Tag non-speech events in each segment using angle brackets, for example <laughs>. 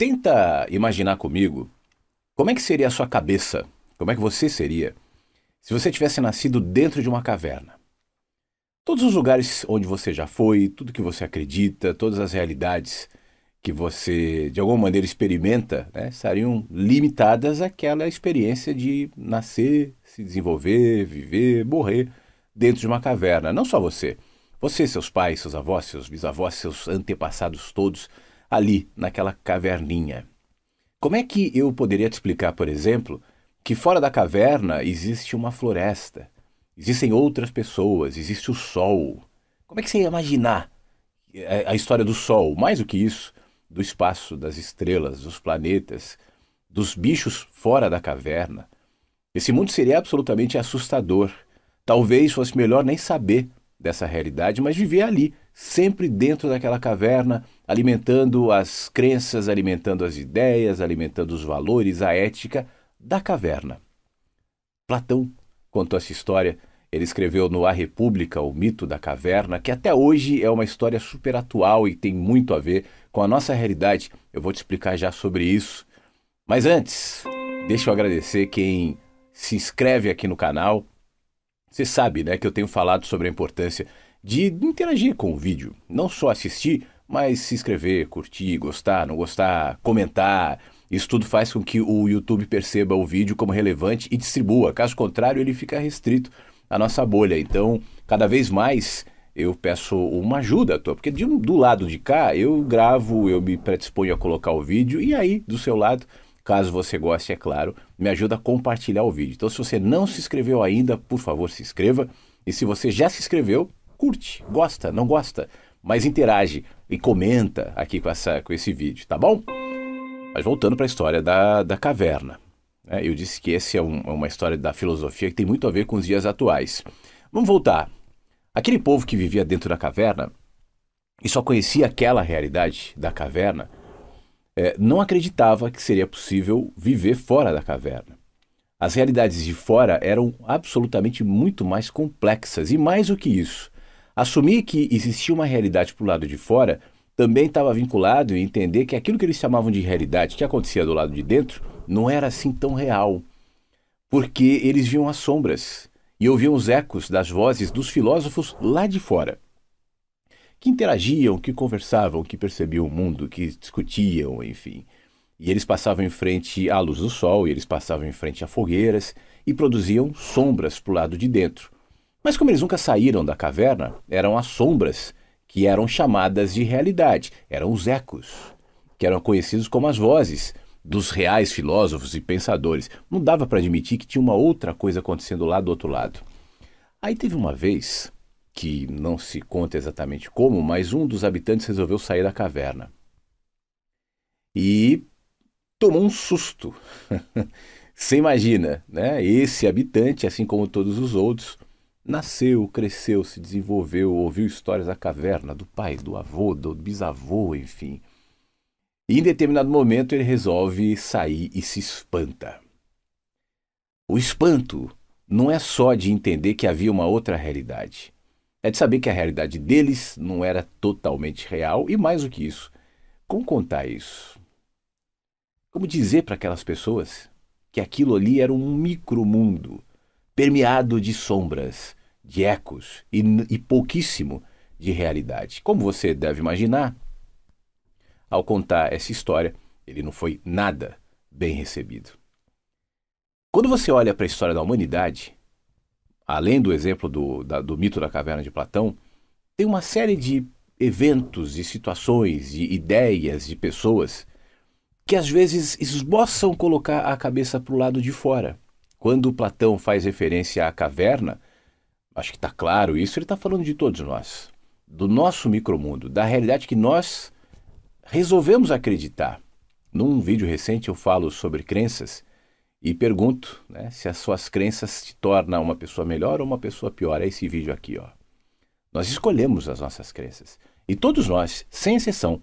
Tenta imaginar comigo como é que seria a sua cabeça, como é que você seria se você tivesse nascido dentro de uma caverna. Todos os lugares onde você já foi, tudo que você acredita, todas as realidades que você de alguma maneira experimenta, né, estariam limitadas àquela experiência de nascer, se desenvolver, viver, morrer dentro de uma caverna. Não só você, você, seus pais, seus avós, seus bisavós, seus antepassados todos ali, naquela caverninha. Como é que eu poderia te explicar, por exemplo, que fora da caverna existe uma floresta, existem outras pessoas, existe o sol? Como é que você ia imaginar eh, a história do sol? Mais do que isso, do espaço, das estrelas, dos planetas, dos bichos fora da caverna. Esse mundo seria absolutamente assustador. Talvez fosse melhor nem saber dessa realidade, mas viver ali, sempre dentro daquela caverna, alimentando as crenças, alimentando as ideias, alimentando os valores, a ética da caverna. Platão contou essa história. Ele escreveu no A República, o mito da caverna, que até hoje é uma história super atual e tem muito a ver com a nossa realidade. Eu vou te explicar já sobre isso. Mas antes, deixa eu agradecer quem se inscreve aqui no canal. Você sabe, né, que eu tenho falado sobre a importância de interagir com o vídeo, não só assistir, mas se inscrever, curtir, gostar, não gostar, comentar. Isso tudo faz com que o YouTube perceba o vídeo como relevante e distribua. Caso contrário, ele fica restrito à nossa bolha. Então, cada vez mais eu peço uma ajuda tua, porque de, do lado de cá eu gravo, eu me predisponho a colocar o vídeo e aí do seu lado, caso você goste, é claro, me ajuda a compartilhar o vídeo. Então, se você não se inscreveu ainda, por favor, se inscreva. E se você já se inscreveu, curte, gosta, não gosta, mas interage e comenta aqui com, essa, com esse vídeo, tá bom? Mas voltando para a história da, da caverna. Né? Eu disse que essa é, um, é uma história da filosofia que tem muito a ver com os dias atuais. Vamos voltar. Aquele povo que vivia dentro da caverna e só conhecia aquela realidade da caverna, é, não acreditava que seria possível viver fora da caverna. As realidades de fora eram absolutamente muito mais complexas e mais do que isso, Assumir que existia uma realidade para o lado de fora também estava vinculado em entender que aquilo que eles chamavam de realidade que acontecia do lado de dentro não era assim tão real, porque eles viam as sombras e ouviam os ecos das vozes dos filósofos lá de fora, que interagiam, que conversavam, que percebiam o mundo, que discutiam, enfim. E eles passavam em frente à luz do sol, e eles passavam em frente a fogueiras e produziam sombras para o lado de dentro. Mas como eles nunca saíram da caverna, eram as sombras que eram chamadas de realidade, eram os ecos, que eram conhecidos como as vozes dos reais filósofos e pensadores. Não dava para admitir que tinha uma outra coisa acontecendo lá do outro lado. Aí teve uma vez que não se conta exatamente como, mas um dos habitantes resolveu sair da caverna. E tomou um susto. <laughs> Você imagina, né? Esse habitante, assim como todos os outros, Nasceu, cresceu, se desenvolveu, ouviu histórias da caverna, do pai, do avô, do bisavô, enfim. E em determinado momento ele resolve sair e se espanta. O espanto não é só de entender que havia uma outra realidade. É de saber que a realidade deles não era totalmente real e mais do que isso, como contar isso? Como dizer para aquelas pessoas que aquilo ali era um micromundo permeado de sombras, de ecos e, e pouquíssimo de realidade. Como você deve imaginar, ao contar essa história, ele não foi nada bem recebido. Quando você olha para a história da humanidade, além do exemplo do, da, do mito da caverna de Platão, tem uma série de eventos, de situações, de ideias, de pessoas que às vezes esboçam colocar a cabeça para o lado de fora. Quando Platão faz referência à caverna, acho que está claro isso, ele está falando de todos nós, do nosso micromundo, da realidade que nós resolvemos acreditar. Num vídeo recente eu falo sobre crenças e pergunto né, se as suas crenças te tornam uma pessoa melhor ou uma pessoa pior. É esse vídeo aqui. Ó. Nós escolhemos as nossas crenças. E todos nós, sem exceção,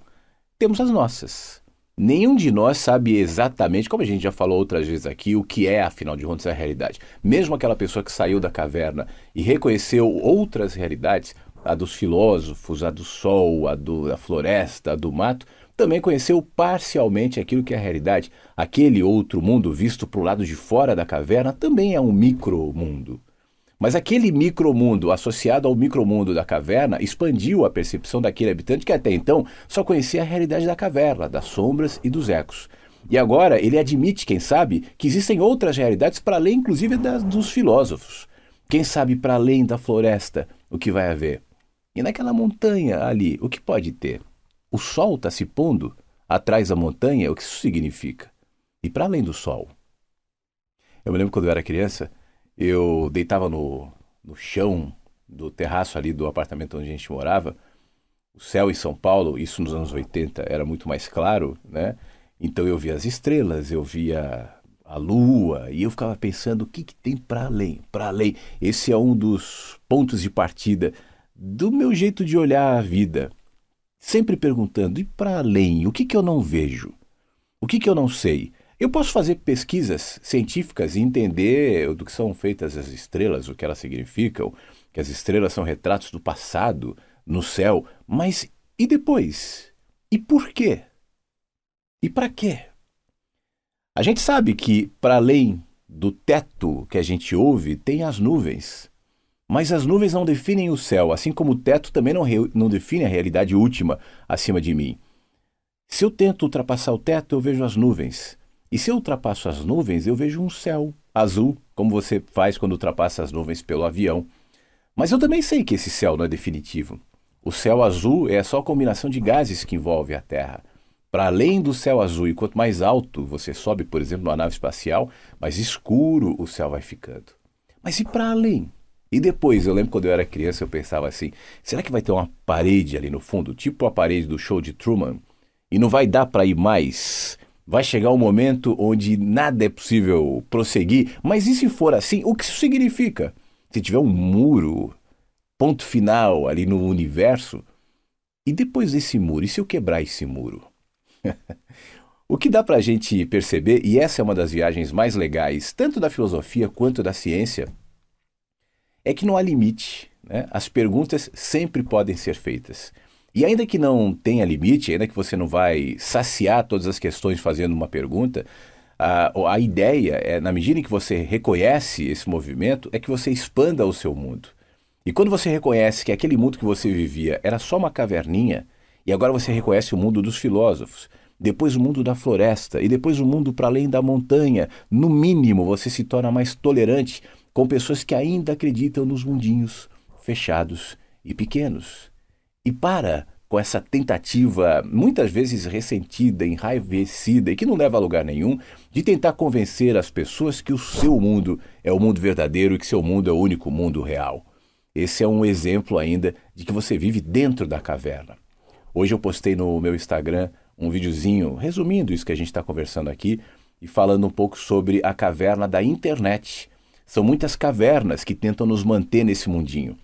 temos as nossas. Nenhum de nós sabe exatamente, como a gente já falou outras vezes aqui, o que é, afinal de contas, a realidade. Mesmo aquela pessoa que saiu da caverna e reconheceu outras realidades, a dos filósofos, a do sol, a da floresta, a do mato, também conheceu parcialmente aquilo que é a realidade. Aquele outro mundo visto para o lado de fora da caverna também é um micro mundo. Mas aquele micromundo associado ao micromundo da caverna expandiu a percepção daquele habitante que até então só conhecia a realidade da caverna, das sombras e dos ecos. E agora ele admite, quem sabe, que existem outras realidades para além, inclusive, das, dos filósofos. Quem sabe para além da floresta o que vai haver? E naquela montanha ali, o que pode ter? O sol está se pondo atrás da montanha, o que isso significa? E para além do sol? Eu me lembro quando eu era criança, eu deitava no, no chão do terraço ali do apartamento onde a gente morava. O céu em São Paulo, isso nos anos 80, era muito mais claro, né? Então eu via as estrelas, eu via a lua, e eu ficava pensando o que, que tem para além, para além. Esse é um dos pontos de partida do meu jeito de olhar a vida. Sempre perguntando, e para além, o que, que eu não vejo? O que, que eu não sei? Eu posso fazer pesquisas científicas e entender do que são feitas as estrelas, o que elas significam, que as estrelas são retratos do passado no céu, mas e depois? E por quê? E para quê? A gente sabe que, para além do teto que a gente ouve, tem as nuvens. Mas as nuvens não definem o céu, assim como o teto também não, não define a realidade última acima de mim. Se eu tento ultrapassar o teto, eu vejo as nuvens. E se eu ultrapasso as nuvens, eu vejo um céu azul, como você faz quando ultrapassa as nuvens pelo avião. Mas eu também sei que esse céu não é definitivo. O céu azul é só a combinação de gases que envolve a Terra. Para além do céu azul, e quanto mais alto você sobe, por exemplo, numa nave espacial, mais escuro o céu vai ficando. Mas e para além? E depois, eu lembro quando eu era criança, eu pensava assim: será que vai ter uma parede ali no fundo, tipo a parede do show de Truman? E não vai dar para ir mais? Vai chegar um momento onde nada é possível prosseguir, mas e se for assim, o que isso significa? Se tiver um muro, ponto final ali no universo, e depois desse muro, e se eu quebrar esse muro? <laughs> o que dá para a gente perceber, e essa é uma das viagens mais legais, tanto da filosofia quanto da ciência, é que não há limite. Né? As perguntas sempre podem ser feitas. E ainda que não tenha limite, ainda que você não vai saciar todas as questões fazendo uma pergunta, a, a ideia é, na medida em que você reconhece esse movimento, é que você expanda o seu mundo. E quando você reconhece que aquele mundo que você vivia era só uma caverninha, e agora você reconhece o mundo dos filósofos, depois o mundo da floresta e depois o mundo para além da montanha, no mínimo você se torna mais tolerante com pessoas que ainda acreditam nos mundinhos fechados e pequenos e para com essa tentativa, muitas vezes ressentida, enraivecida e que não leva a lugar nenhum, de tentar convencer as pessoas que o seu mundo é o mundo verdadeiro e que seu mundo é o único mundo real. Esse é um exemplo ainda de que você vive dentro da caverna. Hoje eu postei no meu Instagram um videozinho resumindo isso que a gente está conversando aqui e falando um pouco sobre a caverna da internet. São muitas cavernas que tentam nos manter nesse mundinho.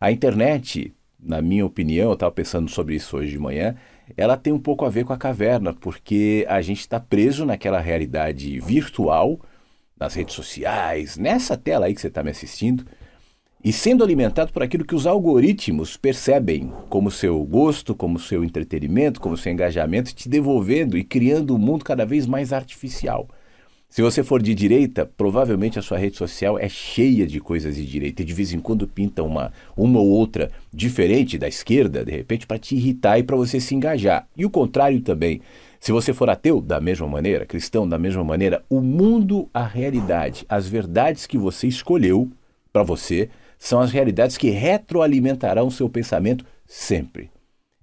A internet na minha opinião, eu estava pensando sobre isso hoje de manhã, ela tem um pouco a ver com a caverna, porque a gente está preso naquela realidade virtual, nas redes sociais, nessa tela aí que você está me assistindo, e sendo alimentado por aquilo que os algoritmos percebem como seu gosto, como seu entretenimento, como seu engajamento, te devolvendo e criando um mundo cada vez mais artificial. Se você for de direita, provavelmente a sua rede social é cheia de coisas de direita e de vez em quando pinta uma, uma ou outra diferente da esquerda, de repente, para te irritar e para você se engajar. E o contrário também. Se você for ateu, da mesma maneira, cristão, da mesma maneira, o mundo, a realidade, as verdades que você escolheu para você são as realidades que retroalimentarão seu pensamento sempre.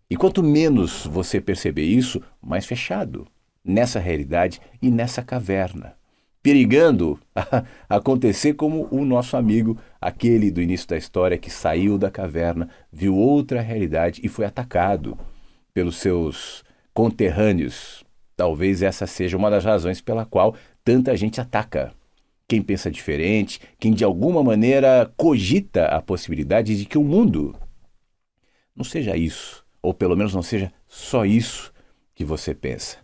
E quanto menos você perceber isso, mais fechado nessa realidade e nessa caverna, perigando <laughs> acontecer como o nosso amigo, aquele do início da história que saiu da caverna, viu outra realidade e foi atacado pelos seus conterrâneos. Talvez essa seja uma das razões pela qual tanta gente ataca quem pensa diferente, quem de alguma maneira cogita a possibilidade de que o mundo não seja isso, ou pelo menos não seja só isso que você pensa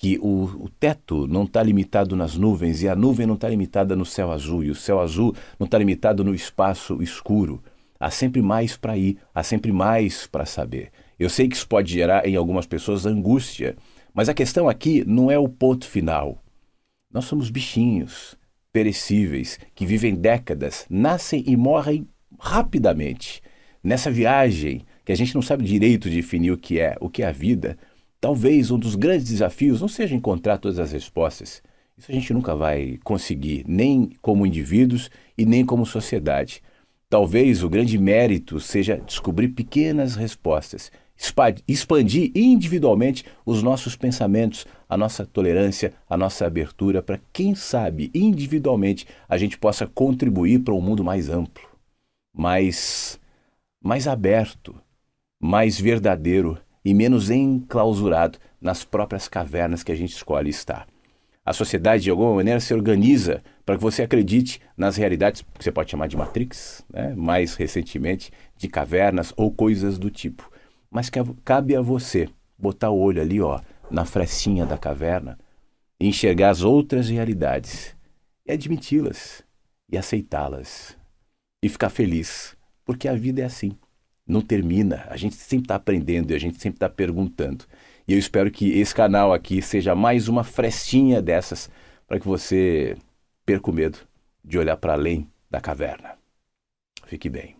que o, o, teto não está limitado nas nuvens e a nuvem não está limitada no céu azul e o céu azul não está limitado no espaço escuro. Há sempre mais para ir, há sempre mais para saber. Eu sei que isso pode gerar em algumas pessoas angústia, mas a questão aqui não é o ponto final. Nós somos bichinhos perecíveis que vivem décadas, nascem e morrem rapidamente. Nessa viagem que a gente não sabe direito definir o que é, o que é a vida, Talvez um dos grandes desafios não seja encontrar todas as respostas. Isso a gente nunca vai conseguir, nem como indivíduos e nem como sociedade. Talvez o grande mérito seja descobrir pequenas respostas, expandir individualmente os nossos pensamentos, a nossa tolerância, a nossa abertura, para quem sabe individualmente a gente possa contribuir para um mundo mais amplo, mais, mais aberto, mais verdadeiro e menos enclausurado nas próprias cavernas que a gente escolhe estar. A sociedade, de alguma maneira, se organiza para que você acredite nas realidades que você pode chamar de Matrix, né? mais recentemente, de cavernas ou coisas do tipo. Mas que cabe a você botar o olho ali, ó, na frestinha da caverna e enxergar as outras realidades e admiti-las e aceitá-las e ficar feliz, porque a vida é assim não termina. A gente sempre está aprendendo e a gente sempre está perguntando. E eu espero que esse canal aqui seja mais uma frestinha dessas para que você perca o medo de olhar para além da caverna. Fique bem.